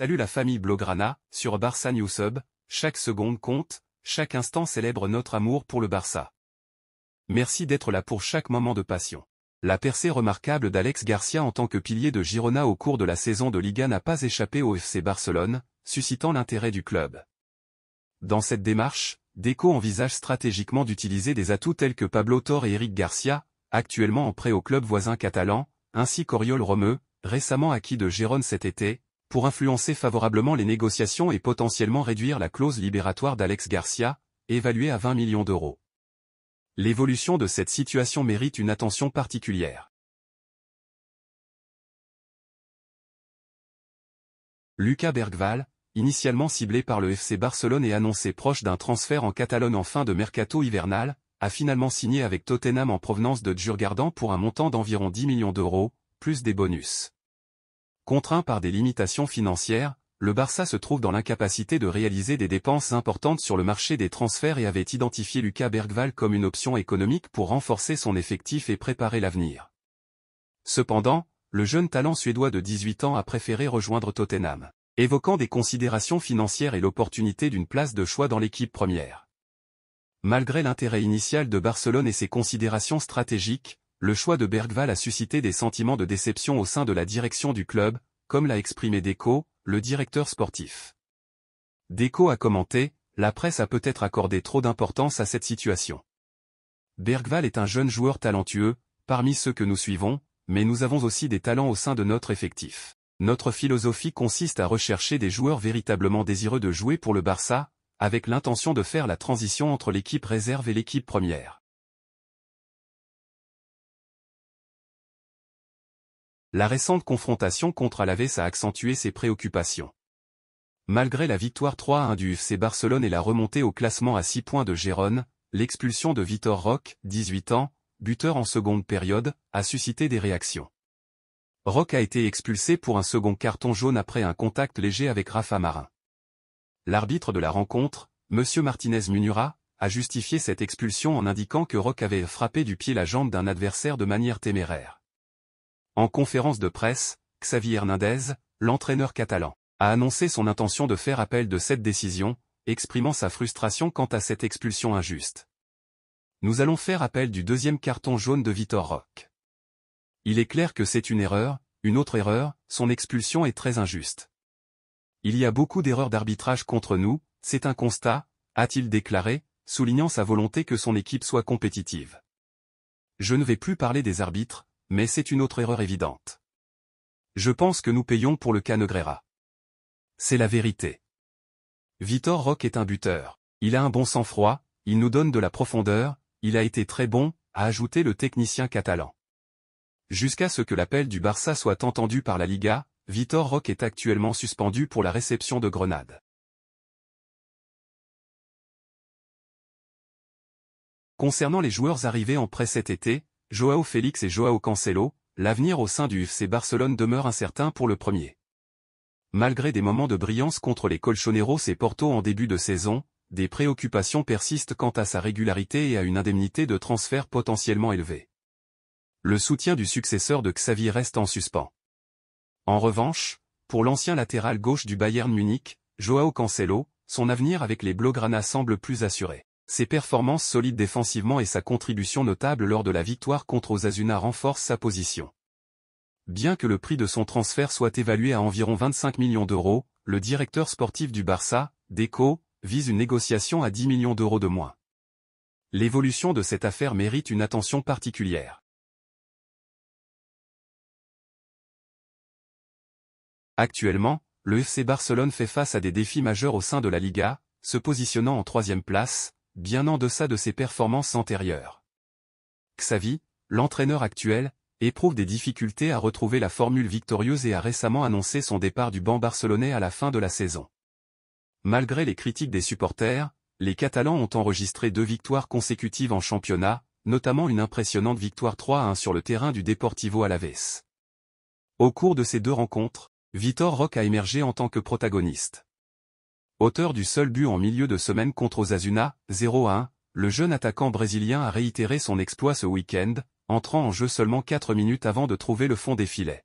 Salut la famille Blograna, sur Barça News chaque seconde compte, chaque instant célèbre notre amour pour le Barça. Merci d'être là pour chaque moment de passion. La percée remarquable d'Alex Garcia en tant que pilier de Girona au cours de la saison de Liga n'a pas échappé au FC Barcelone, suscitant l'intérêt du club. Dans cette démarche, Deco envisage stratégiquement d'utiliser des atouts tels que Pablo Torre et Eric Garcia, actuellement en prêt au club voisin catalan, ainsi qu'Oriol Romeu, récemment acquis de Gérone cet été, pour influencer favorablement les négociations et potentiellement réduire la clause libératoire d'Alex Garcia, évaluée à 20 millions d'euros. L'évolution de cette situation mérite une attention particulière. Lucas Bergval, initialement ciblé par le FC Barcelone et annoncé proche d'un transfert en Catalogne en fin de mercato hivernal, a finalement signé avec Tottenham en provenance de Djurgardan pour un montant d'environ 10 millions d'euros, plus des bonus. Contraint par des limitations financières, le Barça se trouve dans l'incapacité de réaliser des dépenses importantes sur le marché des transferts et avait identifié Lucas Bergval comme une option économique pour renforcer son effectif et préparer l'avenir. Cependant, le jeune talent suédois de 18 ans a préféré rejoindre Tottenham, évoquant des considérations financières et l'opportunité d'une place de choix dans l'équipe première. Malgré l'intérêt initial de Barcelone et ses considérations stratégiques, le choix de Bergval a suscité des sentiments de déception au sein de la direction du club, comme l'a exprimé Deco, le directeur sportif. Deco a commenté, la presse a peut-être accordé trop d'importance à cette situation. Bergval est un jeune joueur talentueux, parmi ceux que nous suivons, mais nous avons aussi des talents au sein de notre effectif. Notre philosophie consiste à rechercher des joueurs véritablement désireux de jouer pour le Barça, avec l'intention de faire la transition entre l'équipe réserve et l'équipe première. La récente confrontation contre Alaves a accentué ses préoccupations. Malgré la victoire 3-1 du FC Barcelone et la remontée au classement à 6 points de Gérone, l'expulsion de Vitor Roque, 18 ans, buteur en seconde période, a suscité des réactions. Roque a été expulsé pour un second carton jaune après un contact léger avec Rafa Marin. L'arbitre de la rencontre, M. Martinez Munura, a justifié cette expulsion en indiquant que Roque avait frappé du pied la jambe d'un adversaire de manière téméraire. En conférence de presse, Xavier Hernandez, l'entraîneur catalan, a annoncé son intention de faire appel de cette décision, exprimant sa frustration quant à cette expulsion injuste. Nous allons faire appel du deuxième carton jaune de Vitor Roque. Il est clair que c'est une erreur, une autre erreur, son expulsion est très injuste. Il y a beaucoup d'erreurs d'arbitrage contre nous, c'est un constat, a-t-il déclaré, soulignant sa volonté que son équipe soit compétitive. Je ne vais plus parler des arbitres, mais c'est une autre erreur évidente. Je pense que nous payons pour le Canegrera. C'est la vérité. Vitor Roque est un buteur. Il a un bon sang-froid, il nous donne de la profondeur, il a été très bon, a ajouté le technicien catalan. Jusqu'à ce que l'appel du Barça soit entendu par la Liga, Vitor Roque est actuellement suspendu pour la réception de Grenade. Concernant les joueurs arrivés en prêt cet été, Joao Félix et Joao Cancelo, l'avenir au sein du FC Barcelone demeure incertain pour le premier. Malgré des moments de brillance contre les Colchoneros et Porto en début de saison, des préoccupations persistent quant à sa régularité et à une indemnité de transfert potentiellement élevée. Le soutien du successeur de Xavi reste en suspens. En revanche, pour l'ancien latéral gauche du Bayern Munich, Joao Cancelo, son avenir avec les Blaugrana semble plus assuré. Ses performances solides défensivement et sa contribution notable lors de la victoire contre Osasuna renforcent sa position. Bien que le prix de son transfert soit évalué à environ 25 millions d'euros, le directeur sportif du Barça, Deco, vise une négociation à 10 millions d'euros de moins. L'évolution de cette affaire mérite une attention particulière. Actuellement, le FC Barcelone fait face à des défis majeurs au sein de la Liga, se positionnant en troisième place, bien en deçà de ses performances antérieures. Xavi, l'entraîneur actuel, éprouve des difficultés à retrouver la formule victorieuse et a récemment annoncé son départ du banc barcelonais à la fin de la saison. Malgré les critiques des supporters, les Catalans ont enregistré deux victoires consécutives en championnat, notamment une impressionnante victoire 3-1 sur le terrain du Deportivo Alaves. Au cours de ces deux rencontres, Vitor Roque a émergé en tant que protagoniste. Auteur du seul but en milieu de semaine contre Osasuna, 0 1, le jeune attaquant brésilien a réitéré son exploit ce week-end, entrant en jeu seulement 4 minutes avant de trouver le fond des filets.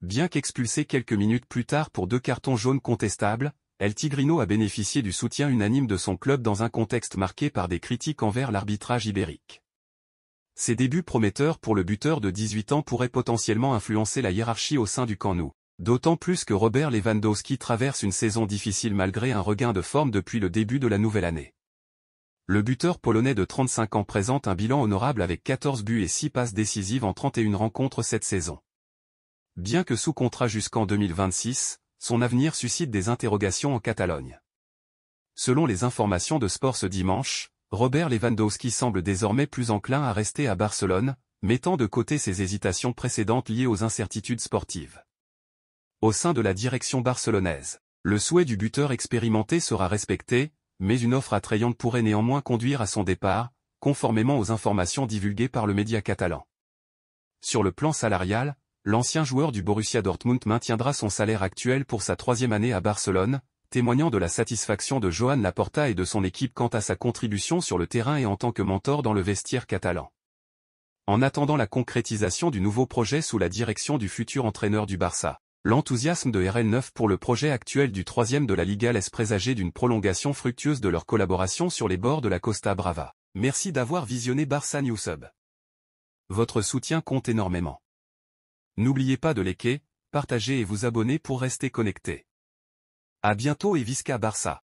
Bien qu'expulsé quelques minutes plus tard pour deux cartons jaunes contestables, El Tigrino a bénéficié du soutien unanime de son club dans un contexte marqué par des critiques envers l'arbitrage ibérique. Ses débuts prometteurs pour le buteur de 18 ans pourraient potentiellement influencer la hiérarchie au sein du camp D'autant plus que Robert Lewandowski traverse une saison difficile malgré un regain de forme depuis le début de la nouvelle année. Le buteur polonais de 35 ans présente un bilan honorable avec 14 buts et 6 passes décisives en 31 rencontres cette saison. Bien que sous contrat jusqu'en 2026, son avenir suscite des interrogations en Catalogne. Selon les informations de Sport ce dimanche, Robert Lewandowski semble désormais plus enclin à rester à Barcelone, mettant de côté ses hésitations précédentes liées aux incertitudes sportives au sein de la direction barcelonaise. Le souhait du buteur expérimenté sera respecté, mais une offre attrayante pourrait néanmoins conduire à son départ, conformément aux informations divulguées par le média catalan. Sur le plan salarial, l'ancien joueur du Borussia Dortmund maintiendra son salaire actuel pour sa troisième année à Barcelone, témoignant de la satisfaction de Joan Laporta et de son équipe quant à sa contribution sur le terrain et en tant que mentor dans le vestiaire catalan. En attendant la concrétisation du nouveau projet sous la direction du futur entraîneur du Barça. L'enthousiasme de RL9 pour le projet actuel du troisième de la Liga laisse présager d'une prolongation fructueuse de leur collaboration sur les bords de la Costa Brava. Merci d'avoir visionné Barça News Votre soutien compte énormément. N'oubliez pas de liker, partager et vous abonner pour rester connecté. À bientôt et Visca Barça.